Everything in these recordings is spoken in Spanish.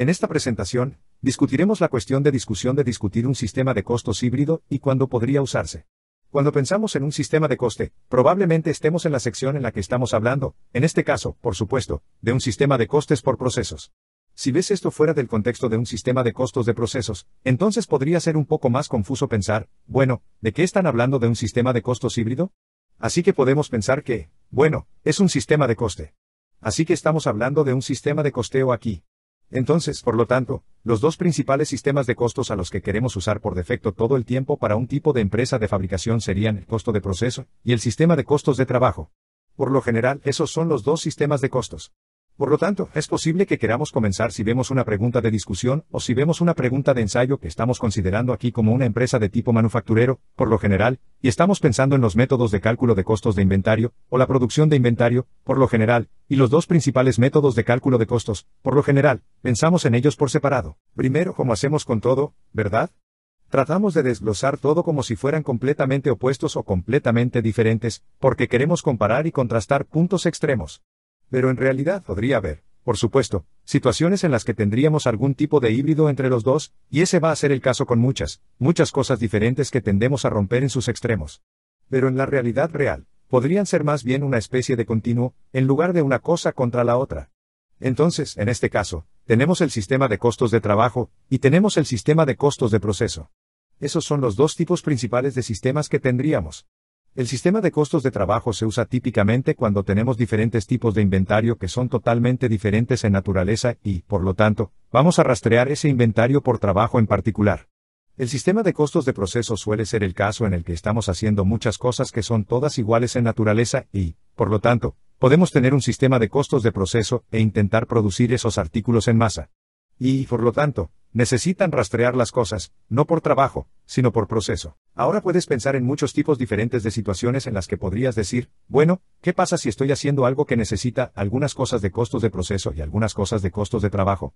En esta presentación, discutiremos la cuestión de discusión de discutir un sistema de costos híbrido y cuándo podría usarse. Cuando pensamos en un sistema de coste, probablemente estemos en la sección en la que estamos hablando, en este caso, por supuesto, de un sistema de costes por procesos. Si ves esto fuera del contexto de un sistema de costos de procesos, entonces podría ser un poco más confuso pensar, bueno, ¿de qué están hablando de un sistema de costos híbrido? Así que podemos pensar que, bueno, es un sistema de coste. Así que estamos hablando de un sistema de costeo aquí. Entonces, por lo tanto, los dos principales sistemas de costos a los que queremos usar por defecto todo el tiempo para un tipo de empresa de fabricación serían el costo de proceso y el sistema de costos de trabajo. Por lo general, esos son los dos sistemas de costos. Por lo tanto, es posible que queramos comenzar si vemos una pregunta de discusión o si vemos una pregunta de ensayo que estamos considerando aquí como una empresa de tipo manufacturero, por lo general, y estamos pensando en los métodos de cálculo de costos de inventario, o la producción de inventario, por lo general, y los dos principales métodos de cálculo de costos, por lo general, pensamos en ellos por separado. Primero, como hacemos con todo, ¿verdad? Tratamos de desglosar todo como si fueran completamente opuestos o completamente diferentes, porque queremos comparar y contrastar puntos extremos. Pero en realidad podría haber, por supuesto, situaciones en las que tendríamos algún tipo de híbrido entre los dos, y ese va a ser el caso con muchas, muchas cosas diferentes que tendemos a romper en sus extremos. Pero en la realidad real, podrían ser más bien una especie de continuo, en lugar de una cosa contra la otra. Entonces, en este caso, tenemos el sistema de costos de trabajo, y tenemos el sistema de costos de proceso. Esos son los dos tipos principales de sistemas que tendríamos. El sistema de costos de trabajo se usa típicamente cuando tenemos diferentes tipos de inventario que son totalmente diferentes en naturaleza y, por lo tanto, vamos a rastrear ese inventario por trabajo en particular. El sistema de costos de proceso suele ser el caso en el que estamos haciendo muchas cosas que son todas iguales en naturaleza y, por lo tanto, podemos tener un sistema de costos de proceso e intentar producir esos artículos en masa. Y, por lo tanto, Necesitan rastrear las cosas, no por trabajo, sino por proceso. Ahora puedes pensar en muchos tipos diferentes de situaciones en las que podrías decir, bueno, ¿qué pasa si estoy haciendo algo que necesita algunas cosas de costos de proceso y algunas cosas de costos de trabajo?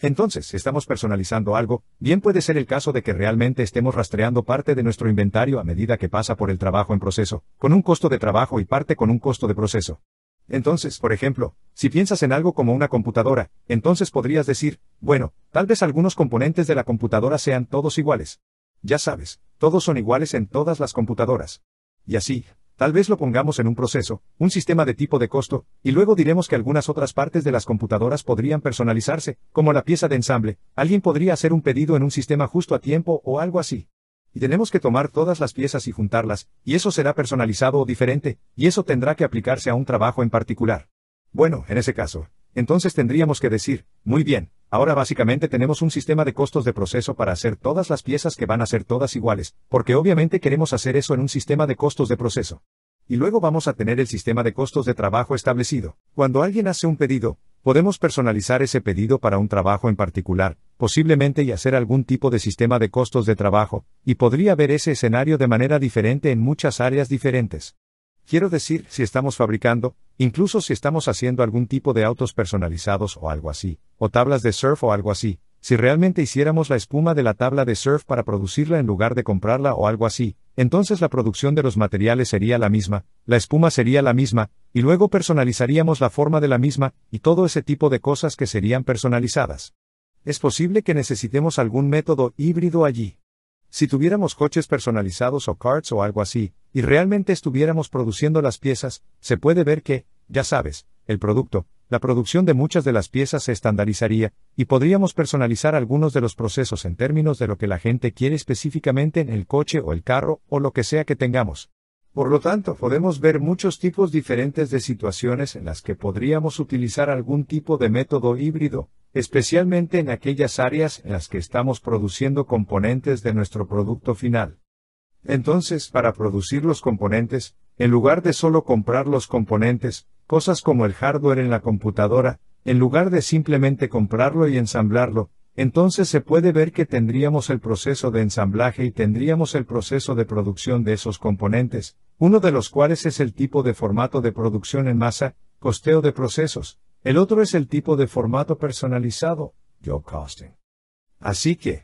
Entonces, estamos personalizando algo, bien puede ser el caso de que realmente estemos rastreando parte de nuestro inventario a medida que pasa por el trabajo en proceso, con un costo de trabajo y parte con un costo de proceso. Entonces, por ejemplo, si piensas en algo como una computadora, entonces podrías decir, bueno, tal vez algunos componentes de la computadora sean todos iguales. Ya sabes, todos son iguales en todas las computadoras. Y así, tal vez lo pongamos en un proceso, un sistema de tipo de costo, y luego diremos que algunas otras partes de las computadoras podrían personalizarse, como la pieza de ensamble, alguien podría hacer un pedido en un sistema justo a tiempo o algo así y tenemos que tomar todas las piezas y juntarlas, y eso será personalizado o diferente, y eso tendrá que aplicarse a un trabajo en particular. Bueno, en ese caso, entonces tendríamos que decir, muy bien, ahora básicamente tenemos un sistema de costos de proceso para hacer todas las piezas que van a ser todas iguales, porque obviamente queremos hacer eso en un sistema de costos de proceso. Y luego vamos a tener el sistema de costos de trabajo establecido. Cuando alguien hace un pedido, podemos personalizar ese pedido para un trabajo en particular, posiblemente y hacer algún tipo de sistema de costos de trabajo, y podría ver ese escenario de manera diferente en muchas áreas diferentes. Quiero decir, si estamos fabricando, incluso si estamos haciendo algún tipo de autos personalizados o algo así, o tablas de surf o algo así, si realmente hiciéramos la espuma de la tabla de surf para producirla en lugar de comprarla o algo así, entonces la producción de los materiales sería la misma, la espuma sería la misma, y luego personalizaríamos la forma de la misma, y todo ese tipo de cosas que serían personalizadas. Es posible que necesitemos algún método híbrido allí. Si tuviéramos coches personalizados o carts o algo así, y realmente estuviéramos produciendo las piezas, se puede ver que, ya sabes, el producto, la producción de muchas de las piezas se estandarizaría, y podríamos personalizar algunos de los procesos en términos de lo que la gente quiere específicamente en el coche o el carro o lo que sea que tengamos. Por lo tanto, podemos ver muchos tipos diferentes de situaciones en las que podríamos utilizar algún tipo de método híbrido, especialmente en aquellas áreas en las que estamos produciendo componentes de nuestro producto final. Entonces, para producir los componentes, en lugar de solo comprar los componentes, cosas como el hardware en la computadora, en lugar de simplemente comprarlo y ensamblarlo, entonces se puede ver que tendríamos el proceso de ensamblaje y tendríamos el proceso de producción de esos componentes, uno de los cuales es el tipo de formato de producción en masa, costeo de procesos, el otro es el tipo de formato personalizado, Job Costing. Así que,